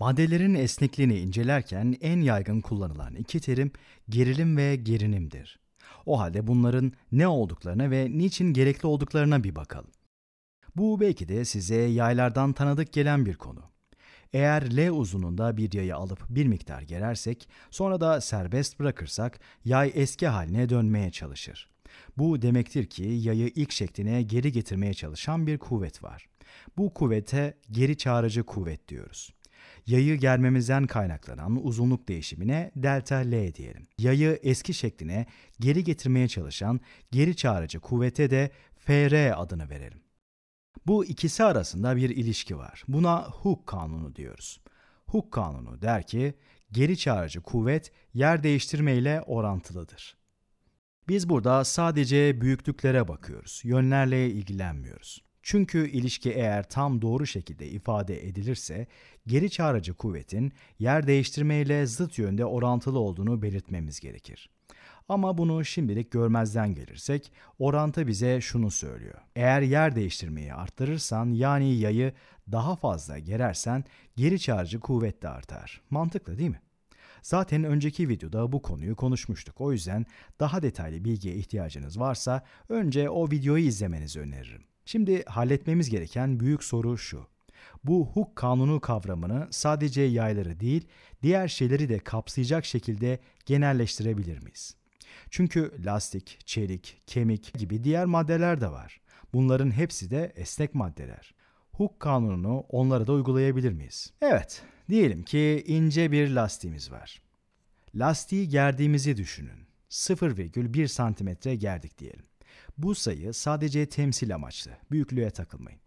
Maddelerin esnekliğini incelerken en yaygın kullanılan iki terim gerilim ve gerinimdir. O halde bunların ne olduklarına ve niçin gerekli olduklarına bir bakalım. Bu belki de size yaylardan tanıdık gelen bir konu. Eğer L uzununda bir yayı alıp bir miktar gerersek, sonra da serbest bırakırsak yay eski haline dönmeye çalışır. Bu demektir ki yayı ilk şekline geri getirmeye çalışan bir kuvvet var. Bu kuvvete geri çağırıcı kuvvet diyoruz. Yayı germemizden kaynaklanan uzunluk değişimine delta L diyelim. Yayı eski şekline geri getirmeye çalışan geri çağırıcı kuvvete de FR adını verelim. Bu ikisi arasında bir ilişki var. Buna Hooke kanunu diyoruz. Hooke kanunu der ki geri çağırıcı kuvvet yer değiştirmeyle orantılıdır. Biz burada sadece büyüklüklere bakıyoruz, yönlerle ilgilenmiyoruz. Çünkü ilişki eğer tam doğru şekilde ifade edilirse geri çağrıcı kuvvetin yer değiştirmeyle zıt yönde orantılı olduğunu belirtmemiz gerekir. Ama bunu şimdilik görmezden gelirsek orantı bize şunu söylüyor. Eğer yer değiştirmeyi arttırırsan yani yayı daha fazla gerersen geri çağrıcı kuvvet de artar. Mantıklı değil mi? Zaten önceki videoda bu konuyu konuşmuştuk. O yüzden daha detaylı bilgiye ihtiyacınız varsa önce o videoyu izlemenizi öneririm. Şimdi halletmemiz gereken büyük soru şu. Bu hukuk kanunu kavramını sadece yayları değil, diğer şeyleri de kapsayacak şekilde genelleştirebilir miyiz? Çünkü lastik, çelik, kemik gibi diğer maddeler de var. Bunların hepsi de esnek maddeler. Hukuk kanununu onlara da uygulayabilir miyiz? Evet, diyelim ki ince bir lastiğimiz var. Lastiği gerdiğimizi düşünün. 0,1 santimetre gerdik diyelim. Bu sayı sadece temsil amaçlı. Büyüklüğe takılmayın.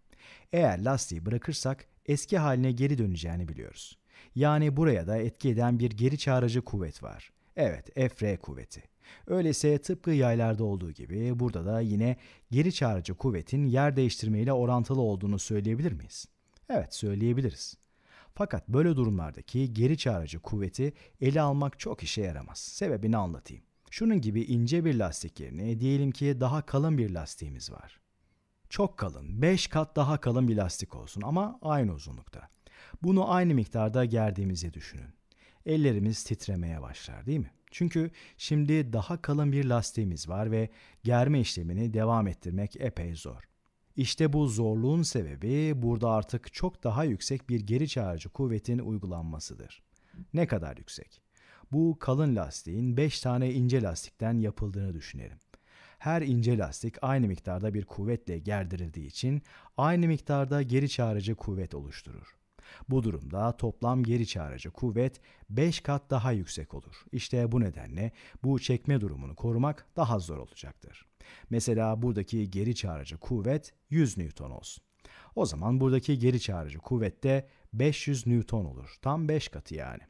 Eğer lastiği bırakırsak eski haline geri döneceğini biliyoruz. Yani buraya da etki eden bir geri çağırıcı kuvvet var. Evet, FR kuvveti. Öyleyse tıpkı yaylarda olduğu gibi burada da yine geri çağırıcı kuvvetin yer değiştirmeyle orantılı olduğunu söyleyebilir miyiz? Evet, söyleyebiliriz. Fakat böyle durumlardaki geri çağırıcı kuvveti ele almak çok işe yaramaz. Sebebini anlatayım. Şunun gibi ince bir lastik yerine diyelim ki daha kalın bir lastiğimiz var. Çok kalın, 5 kat daha kalın bir lastik olsun ama aynı uzunlukta. Bunu aynı miktarda gerdiğimizi düşünün. Ellerimiz titremeye başlar değil mi? Çünkü şimdi daha kalın bir lastiğimiz var ve germe işlemini devam ettirmek epey zor. İşte bu zorluğun sebebi burada artık çok daha yüksek bir geri çağırıcı kuvvetin uygulanmasıdır. Ne kadar yüksek? Bu kalın lastiğin 5 tane ince lastikten yapıldığını düşünelim. Her ince lastik aynı miktarda bir kuvvetle gerdirildiği için aynı miktarda geri çağırıcı kuvvet oluşturur. Bu durumda toplam geri çağırıcı kuvvet 5 kat daha yüksek olur. İşte bu nedenle bu çekme durumunu korumak daha zor olacaktır. Mesela buradaki geri çağırıcı kuvvet 100 Newton olsun. O zaman buradaki geri çağırıcı kuvvet de 500 Newton olur. Tam 5 katı yani.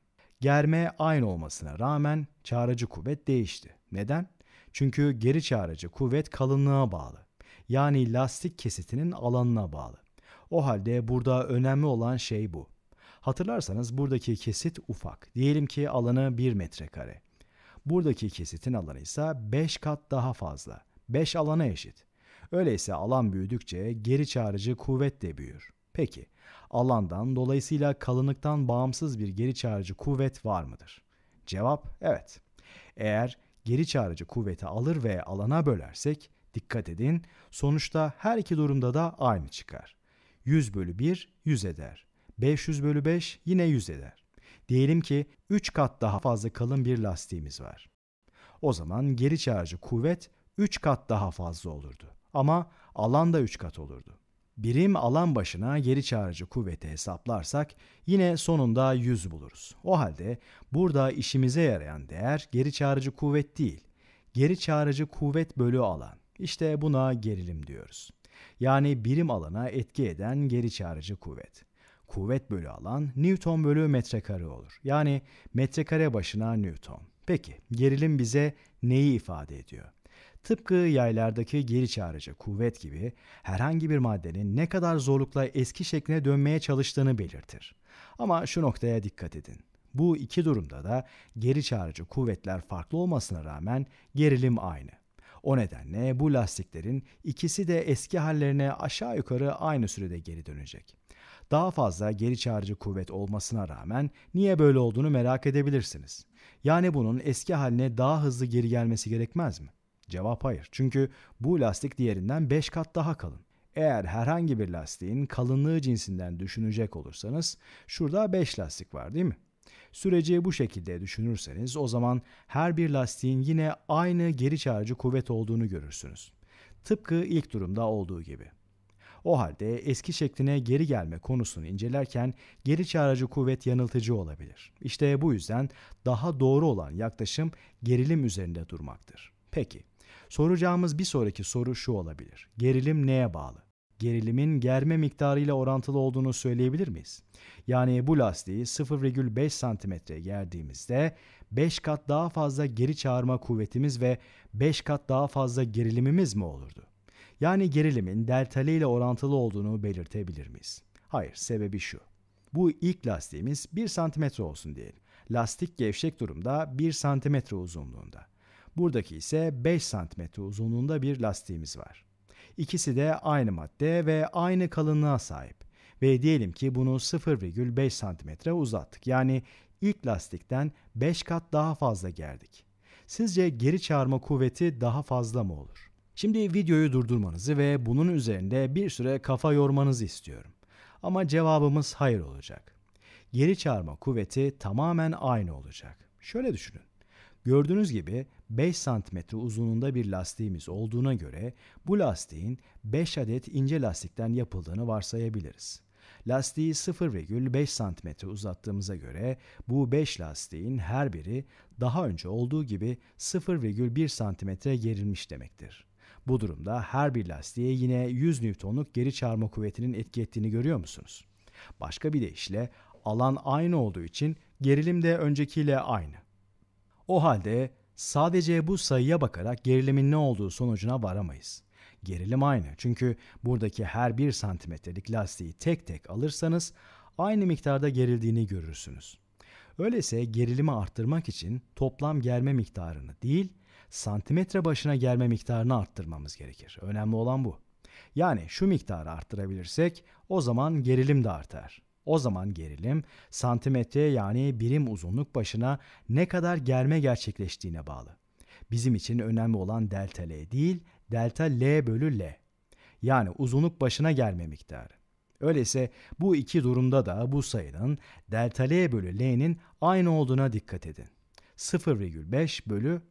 Germe aynı olmasına rağmen çağrıcı kuvvet değişti. Neden? Çünkü geri çağrıcı kuvvet kalınlığa bağlı. Yani lastik kesitinin alanına bağlı. O halde burada önemli olan şey bu. Hatırlarsanız buradaki kesit ufak. Diyelim ki alanı 1 metrekare. Buradaki kesitin alanı ise 5 kat daha fazla. 5 alana eşit. Öyleyse alan büyüdükçe geri çağrıcı kuvvet de büyür. Peki, alandan dolayısıyla kalınlıktan bağımsız bir geri çağırıcı kuvvet var mıdır? Cevap evet. Eğer geri çağırıcı kuvveti alır ve alana bölersek dikkat edin sonuçta her iki durumda da aynı çıkar. 100 bölü 1 100 eder. 500 bölü 5 yine 100 eder. Diyelim ki 3 kat daha fazla kalın bir lastiğimiz var. O zaman geri çağırıcı kuvvet 3 kat daha fazla olurdu. Ama alan da 3 kat olurdu birim alan başına geri çağırıcı kuvveti hesaplarsak yine sonunda 100 buluruz. O halde burada işimize yarayan değer geri çağırıcı kuvvet değil, geri çağırıcı kuvvet bölü alan. İşte buna gerilim diyoruz. Yani birim alana etki eden geri çağırıcı kuvvet. Kuvvet bölü alan Newton bölü metrekare olur. Yani metrekare başına Newton. Peki gerilim bize neyi ifade ediyor? Tıpkı yaylardaki geri çağırıcı kuvvet gibi herhangi bir maddenin ne kadar zorlukla eski şekline dönmeye çalıştığını belirtir. Ama şu noktaya dikkat edin. Bu iki durumda da geri çağırıcı kuvvetler farklı olmasına rağmen gerilim aynı. O nedenle bu lastiklerin ikisi de eski hallerine aşağı yukarı aynı sürede geri dönecek. Daha fazla geri çağırıcı kuvvet olmasına rağmen niye böyle olduğunu merak edebilirsiniz. Yani bunun eski haline daha hızlı geri gelmesi gerekmez mi? Cevap hayır. Çünkü bu lastik diğerinden 5 kat daha kalın. Eğer herhangi bir lastiğin kalınlığı cinsinden düşünecek olursanız şurada 5 lastik var değil mi? Süreci bu şekilde düşünürseniz o zaman her bir lastiğin yine aynı geri çağırıcı kuvvet olduğunu görürsünüz. Tıpkı ilk durumda olduğu gibi. O halde eski şekline geri gelme konusunu incelerken geri çağırıcı kuvvet yanıltıcı olabilir. İşte bu yüzden daha doğru olan yaklaşım gerilim üzerinde durmaktır. Peki Soracağımız bir sonraki soru şu olabilir. Gerilim neye bağlı? gerilimin germe miktarı ile orantılı olduğunu söyleyebilir miyiz? Yani bu lastiği 0,5 santimetre gerdiğimizde 5 kat daha fazla geri çağırma kuvvetimiz ve 5 kat daha fazla gerilimimiz mi olurdu? Yani gerilimin delta L ile orantılı olduğunu belirtebilir miyiz? Hayır, sebebi şu. Bu ilk lastiğimiz 1 santimetre olsun diyelim. Lastik gevşek durumda 1 santimetre uzunluğunda. Buradaki ise 5 cm uzunluğunda bir lastiğimiz var. İkisi de aynı madde ve aynı kalınlığa sahip. Ve diyelim ki bunu 0,5 cm uzattık. Yani ilk lastikten 5 kat daha fazla gerdik. Sizce geri çağırma kuvveti daha fazla mı olur? Şimdi videoyu durdurmanızı ve bunun üzerinde bir süre kafa yormanızı istiyorum. Ama cevabımız hayır olacak. Geri çağırma kuvveti tamamen aynı olacak. Şöyle düşünün. Gördüğünüz gibi 5 cm uzunluğunda bir lastiğimiz olduğuna göre bu lastiğin 5 adet ince lastikten yapıldığını varsayabiliriz. Lastiği 0,5 cm uzattığımıza göre bu 5 lastiğin her biri daha önce olduğu gibi 0,1 cm gerilmiş demektir. Bu durumda her bir lastiğe yine 100 Newton'luk geri çarpma kuvvetinin etki ettiğini görüyor musunuz? Başka bir deyişle alan aynı olduğu için gerilim de öncekiyle aynı. O halde sadece bu sayıya bakarak gerilimin ne olduğu sonucuna varamayız. Gerilim aynı çünkü buradaki her bir santimetrelik lastiği tek tek alırsanız aynı miktarda gerildiğini görürsünüz. Öyleyse gerilimi arttırmak için toplam germe miktarını değil, santimetre başına germe miktarını arttırmamız gerekir. Önemli olan bu. Yani şu miktarı arttırabilirsek o zaman gerilim de artar. O zaman gerilim santimetre yani birim uzunluk başına ne kadar germe gerçekleştiğine bağlı. Bizim için önemli olan delta L değil, delta L bölü L. Yani uzunluk başına germe miktarı. Öyleyse bu iki durumda da bu sayının delta L bölü L'nin aynı olduğuna dikkat edin. 0,5 bölü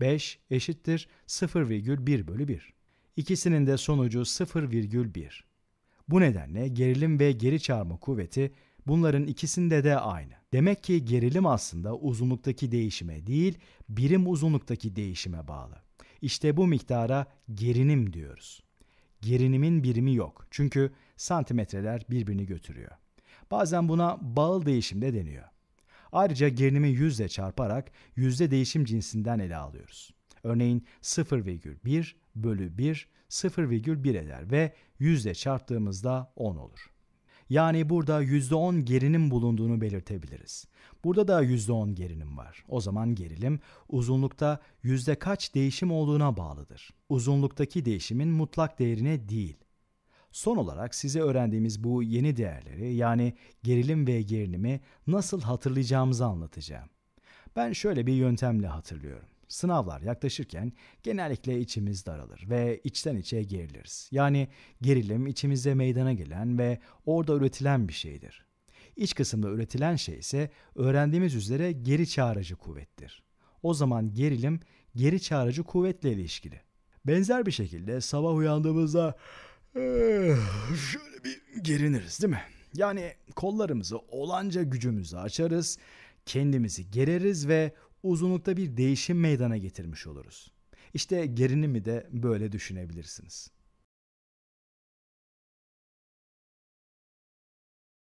5 eşittir 0,1 bölü 1. İkisinin de sonucu 0,1. Bu nedenle gerilim ve geri çağırma kuvveti bunların ikisinde de aynı. Demek ki gerilim aslında uzunluktaki değişime değil, birim uzunluktaki değişime bağlı. İşte bu miktara gerinim diyoruz. Gerinimin birimi yok. Çünkü santimetreler birbirini götürüyor. Bazen buna bağlı değişim de deniyor. Ayrıca gerinimi yüzle çarparak yüzde değişim cinsinden ele alıyoruz. Örneğin 0,1 bölü 1 0,1 eder ve 100 ile çarptığımızda 10 olur. Yani burada %10 gerinim bulunduğunu belirtebiliriz. Burada da %10 gerinim var. O zaman gerilim uzunlukta yüzde kaç değişim olduğuna bağlıdır. Uzunluktaki değişimin mutlak değerine değil. Son olarak size öğrendiğimiz bu yeni değerleri yani gerilim ve gerilimi nasıl hatırlayacağımızı anlatacağım. Ben şöyle bir yöntemle hatırlıyorum. Sınavlar yaklaşırken genellikle içimiz daralır ve içten içe geriliriz. Yani gerilim içimizde meydana gelen ve orada üretilen bir şeydir. İç kısımda üretilen şey ise öğrendiğimiz üzere geri çağırıcı kuvvettir. O zaman gerilim geri çağırıcı kuvvetle ilişkili. Benzer bir şekilde sabah uyandığımızda eh, şöyle bir geriniriz değil mi? Yani kollarımızı olanca gücümüzle açarız, kendimizi gereriz ve uzunlukta bir değişim meydana getirmiş oluruz. İşte gerilimi de böyle düşünebilirsiniz.